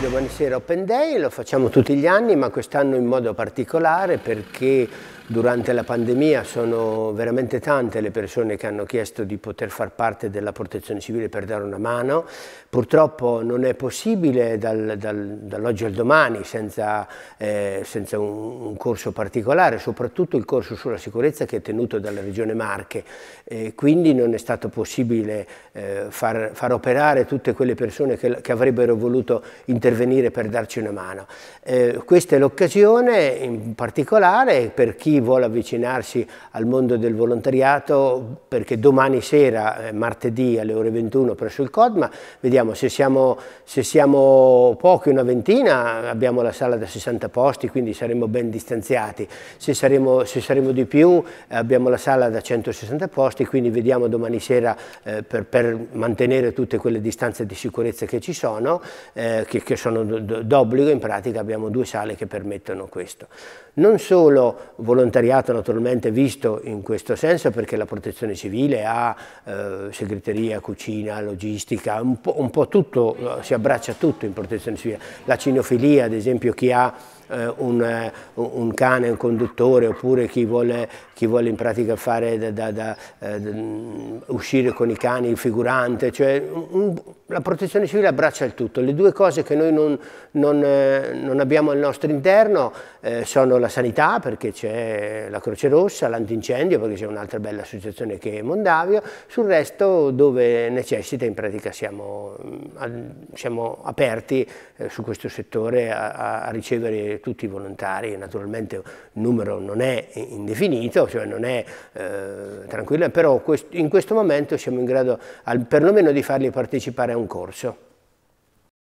Domani sera Open Day, lo facciamo tutti gli anni, ma quest'anno in modo particolare perché Durante la pandemia sono veramente tante le persone che hanno chiesto di poter far parte della protezione civile per dare una mano. Purtroppo non è possibile dal, dal, dall'oggi al domani senza, eh, senza un, un, corso particolare, soprattutto il corso sulla sicurezza che è tenuto dalla Regione Marche. Eh, quindi non è stato possibile eh, far, far, operare tutte quelle persone che, che, avrebbero voluto intervenire per darci una mano. Eh, questa è l'occasione in particolare per chi vuole avvicinarsi al mondo del volontariato perché domani sera, eh, martedì alle ore 21 presso il CODMA, vediamo se siamo, se siamo pochi, una ventina, abbiamo la sala da 60 posti quindi saremo ben distanziati, se saremo, se saremo di più eh, abbiamo la sala da 160 posti quindi vediamo domani sera eh, per, per, mantenere tutte quelle distanze di sicurezza che ci sono, eh, che, che sono d'obbligo in pratica abbiamo due sale che permettono questo. Non solo volontariato volontariato naturalmente visto in questo senso perché la protezione civile ha eh, segreteria, cucina, logistica, un po', un po tutto, eh, si abbraccia tutto in protezione civile. La cinofilia ad esempio chi ha eh, un, eh, un, cane, un conduttore, oppure chi vuole, chi vuole in pratica fare da, da, da, mm, uscire con i cani, il figurante, cioè un, la protezione civile abbraccia il tutto. Le due cose che noi non, non, non abbiamo al nostro interno eh, sono la sanità, perché c'è la Croce Rossa, l'Antincendio, perché c'è un'altra bella associazione che è Mondavia, sul resto dove necessita in pratica siamo, mm, siamo aperti eh, su questo settore a, a, ricevere tutti i volontari, naturalmente il numero non è indefinito, cioè non è eh, tranquillo, però in questo momento siamo in grado al, perlomeno di farli partecipare a un corso.